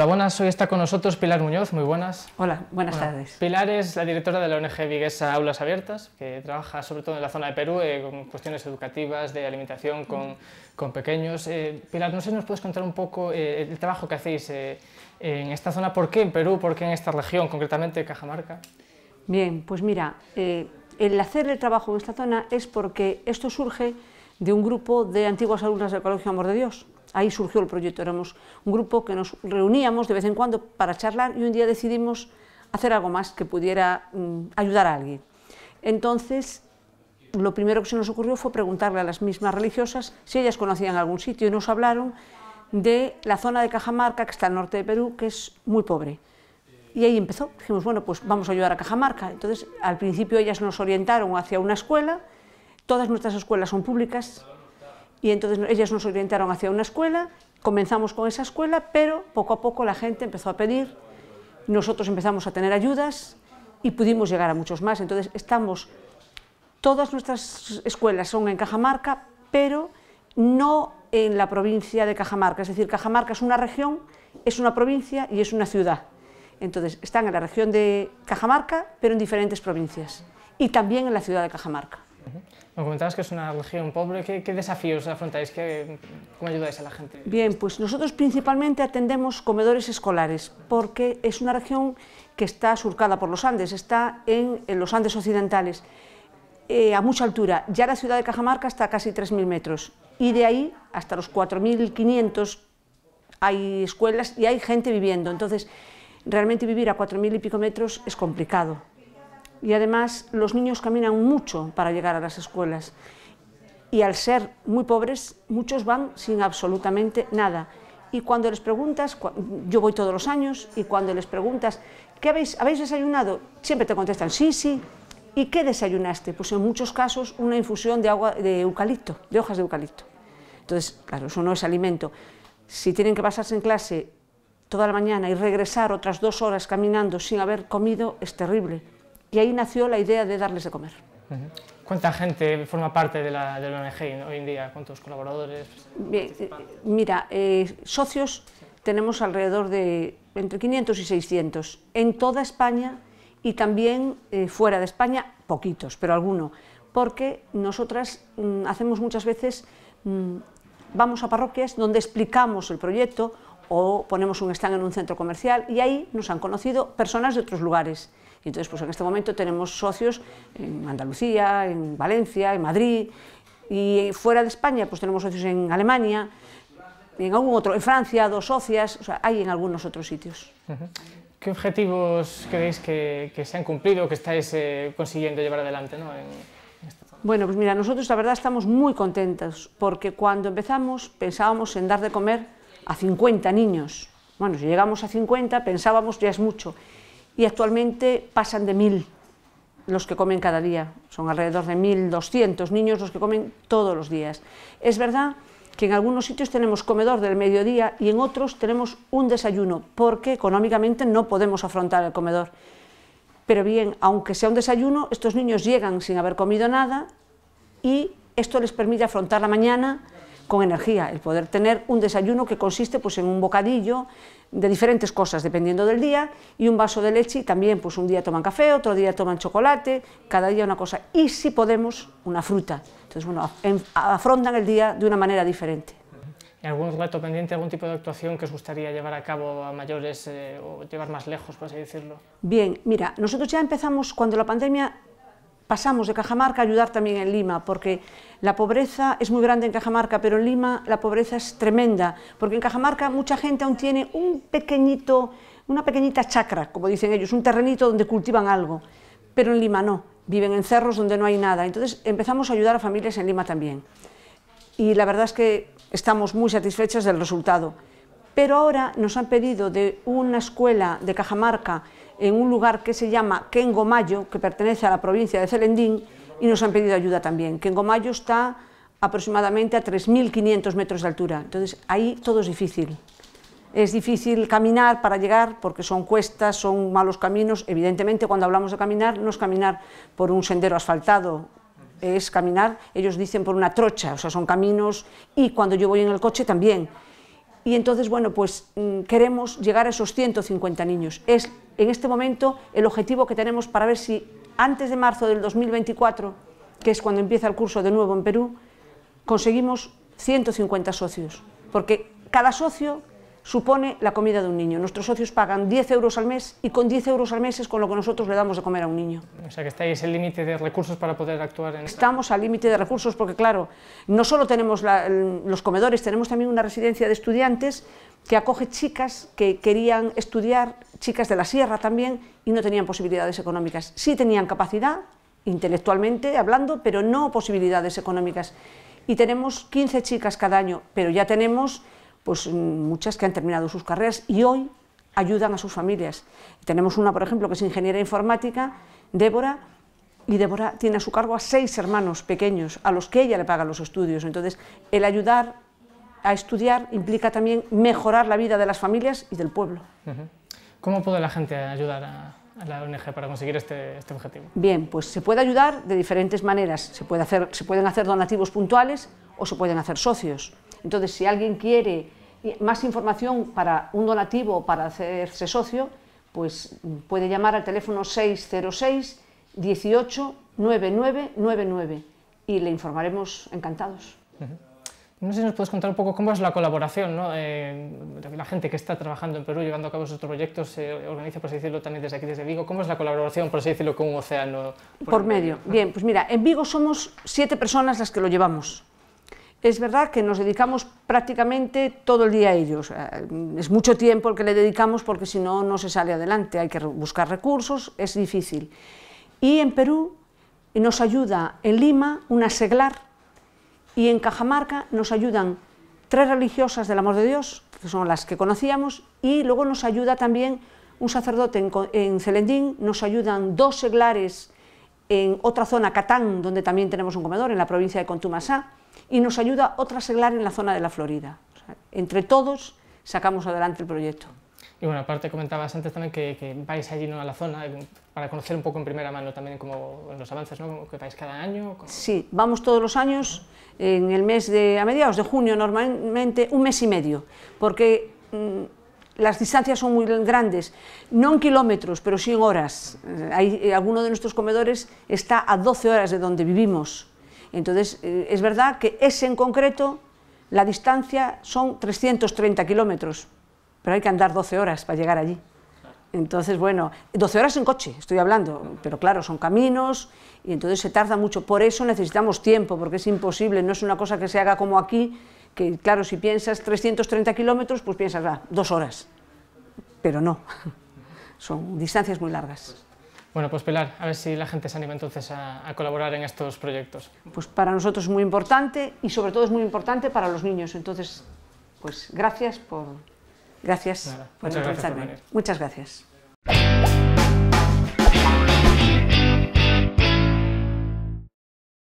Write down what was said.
Hola, buenas. Hoy está con nosotros Pilar Muñoz. Muy buenas. Hola, buenas tardes. Pilar es la directora de la ONG Viguesa Aulas Abiertas, que trabaja sobre todo en la zona de Perú eh, con cuestiones educativas, de alimentación con, pequeños. Eh, Pilar, no sé si nos puedes contar un poco eh, el trabajo que hacéis en esta zona. ¿Por qué en Perú? ¿Por qué en esta región, concretamente Cajamarca? Bien, pues mira, el hacer el trabajo en esta zona es porque esto surge de un grupo de antiguas alumnas del Colegio Amor de Dios Ahí surgió el proyecto, éramos un grupo que nos reuníamos de vez en cuando para charlar y un día decidimos hacer algo más que pudiera mm, ayudar a alguien. Entonces, lo primero que se nos ocurrió fue preguntarle a las mismas religiosas si ellas conocían algún sitio y nos hablaron de la zona de Cajamarca, que está al norte de Perú, que es muy pobre. Y ahí empezó, dijimos, bueno, pues vamos a ayudar a Cajamarca. Entonces, al principio ellas nos orientaron hacia una escuela, todas nuestras escuelas son públicas, y entonces ellas nos orientaron hacia una escuela, comenzamos con esa escuela, pero poco a poco la gente empezó a pedir, nosotros empezamos a tener ayudas y pudimos llegar a muchos más. Entonces estamos, todas nuestras escuelas son en Cajamarca, pero no en la provincia de Cajamarca, es decir, Cajamarca es una región, es una provincia y es una ciudad. Entonces están en la región de Cajamarca, pero en diferentes provincias y también en la ciudad de Cajamarca. Me comentabas que es una región pobre. ¿Qué, desafíos afrontáis? ¿Cómo ayudáis a la gente? Bien, pues nosotros principalmente atendemos comedores escolares porque es una región que está surcada por los Andes, está en, los Andes occidentales, eh, a mucha altura. Ya la ciudad de Cajamarca está a casi 3.000 metros y de ahí hasta los 4.500 hay escuelas y hay gente viviendo. Entonces, realmente vivir a 4.000 y pico metros es complicado y además los niños caminan mucho para llegar a las escuelas y al ser muy pobres muchos van sin absolutamente nada. Y cuando les preguntas, yo voy todos los años, y cuando les preguntas, ¿qué habéis, desayunado? Siempre te contestan, sí, sí. ¿Y qué desayunaste? Pues en muchos casos una infusión de agua de eucalipto, de hojas de eucalipto. Entonces, claro, eso no es alimento. Si tienen que pasarse en clase toda la mañana y regresar otras dos horas caminando sin haber comido, es terrible. Y ahí nació la idea de darles de comer. ¿Cuánta gente forma parte de la, ONG hoy en día? ¿Cuántos colaboradores? Eh, mira, eh, socios tenemos alrededor de entre 500 y 600 en toda España y también eh, fuera de España, poquitos, pero alguno, porque nosotras mm, hacemos muchas veces, mm, vamos a parroquias donde explicamos el proyecto o ponemos un stand en un centro comercial y ahí nos han conocido personas de otros lugares y entonces, pues en este momento tenemos socios en Andalucía, en Valencia, en Madrid, y fuera de España, pues tenemos socios en Alemania, en algún otro, en Francia, dos socias, o sea, hay en algunos otros sitios. ¿Qué objetivos creéis que, se han cumplido, que estáis eh, consiguiendo llevar adelante Bueno, pues mira, nosotros la verdad estamos muy contentos, porque cuando empezamos pensábamos en dar de comer a 50 niños. Bueno, si llegamos a 50 pensábamos ya es mucho, y actualmente pasan de mil los que comen cada día. Son alrededor de 1.200 niños los que comen todos los días. Es verdad que en algunos sitios tenemos comedor del mediodía y en otros tenemos un desayuno, porque económicamente no podemos afrontar el comedor. Pero bien, aunque sea un desayuno, estos niños llegan sin haber comido nada y esto les permite afrontar la mañana con energía, el poder tener un desayuno que consiste pues, en un bocadillo de diferentes cosas, dependiendo del día, y un vaso de leche, y también pues, un día toman café, otro día toman chocolate, cada día una cosa, y si podemos, una fruta. Entonces, bueno, afrontan el día de una manera diferente. algún reto pendiente, algún tipo de actuación que os gustaría llevar a cabo a mayores eh, o llevar más lejos, por así decirlo? Bien, mira, nosotros ya empezamos cuando la pandemia pasamos de Cajamarca a ayudar también en Lima, porque la pobreza es muy grande en Cajamarca, pero en Lima la pobreza es tremenda, porque en Cajamarca mucha gente aún tiene un pequeñito, una pequeñita chacra, como dicen ellos, un terrenito donde cultivan algo, pero en Lima no, viven en cerros donde no hay nada. Entonces empezamos a ayudar a familias en Lima también. Y la verdad es que estamos muy satisfechas del resultado. Pero ahora nos han pedido de una escuela de Cajamarca en un lugar que se llama Kengomayo, que pertenece a la provincia de Celendín, y nos han pedido ayuda también. Kengomayo está aproximadamente a 3.500 metros de altura, entonces ahí todo es difícil. Es difícil caminar para llegar porque son cuestas, son malos caminos. Evidentemente, cuando hablamos de caminar, no es caminar por un sendero asfaltado, es caminar, ellos dicen, por una trocha, o sea, son caminos y cuando yo voy en el coche también. Y entonces, bueno, pues mm, queremos llegar a esos 150 niños. Es en este momento el objetivo que tenemos para ver si antes de marzo del 2024, que es cuando empieza el curso de nuevo en Perú, conseguimos 150 socios, porque cada socio supone la comida de un niño. Nuestros socios pagan 10 euros al mes y con 10 euros al mes es con lo que nosotros le damos de comer a un niño. O sea que estáis el límite de recursos para poder actuar en... Estamos al límite de recursos porque, claro, no solo tenemos los comedores, tenemos también una residencia de estudiantes que acoge chicas que querían estudiar, chicas de la sierra también, y no tenían posibilidades económicas. Sí tenían capacidad, intelectualmente hablando, pero no posibilidades económicas. Y tenemos 15 chicas cada año, pero ya tenemos pues mm, muchas que han terminado sus carreras y hoy ayudan a sus familias. Tenemos una, por ejemplo, que es ingeniera informática, Débora, y Débora tiene a su cargo a seis hermanos pequeños a los que ella le paga los estudios. Entonces, el ayudar a estudiar implica también mejorar la vida de las familias y del pueblo. ¿Cómo puede la gente ayudar a, la ONG para conseguir este, este, objetivo? Bien, pues se puede ayudar de diferentes maneras. se pueden hacer donativos puntuales o se pueden hacer socios. Entonces, si alguien quiere más información para un donativo, o para hacerse socio, pues puede llamar al teléfono 606 18 9999 y le informaremos encantados. No sé si nos puedes contar un poco cómo es la colaboración, ¿no? Eh, la gente que está trabajando en Perú, llevando a cabo sus proyectos, se organiza, por así decirlo, también desde aquí, desde Vigo. ¿Cómo es la colaboración, por así decirlo, con un océano? Por, medio. Bien, pues mira, en Vigo somos siete personas las que lo llevamos. Es verdad que nos dedicamos prácticamente todo el día a ellos. Eh, es mucho tiempo el que le dedicamos porque si no, no se sale adelante. Hay que buscar recursos, es difícil. Y en Perú nos ayuda en Lima una seglar y en Cajamarca nos ayudan tres religiosas del amor de Dios, que son las que conocíamos, y luego nos ayuda también un sacerdote en, Celendín, nos ayudan dos seglares en otra zona, Catán, donde también tenemos un comedor, en la provincia de Contumasá, y nos ayuda otra seglar en la zona de la Florida. entre todos sacamos adelante el proyecto. Y bueno, aparte comentabas antes también que, vais allí ¿no? a la zona eh, para conocer un poco en primera mano también como los avances, ¿no? Que vais cada año. Sí, vamos todos los años en el mes de, a mediados de junio normalmente, un mes y medio, porque mm, las distancias son muy grandes, no en kilómetros, pero sí en horas. Eh, hay, eh, alguno de nuestros comedores está a 12 horas de donde vivimos. Entonces, eh, es verdad que ese en concreto, la distancia son 330 kilómetros, pero hay que andar 12 horas para llegar allí. Entonces, bueno, 12 horas en coche, estoy hablando, pero claro, son caminos y entonces se tarda mucho. Por eso necesitamos tiempo, porque es imposible, no es una cosa que se haga como aquí, que claro, si piensas 330 kilómetros, pues piensas, dos horas, pero no, son distancias muy largas. Bueno, pues Pilar, a ver si la gente se anima entonces a, colaborar en estos proyectos. Pues para nosotros es muy importante y sobre todo es muy importante para los niños. Entonces, pues gracias por... Gracias por muchas Muchas gracias.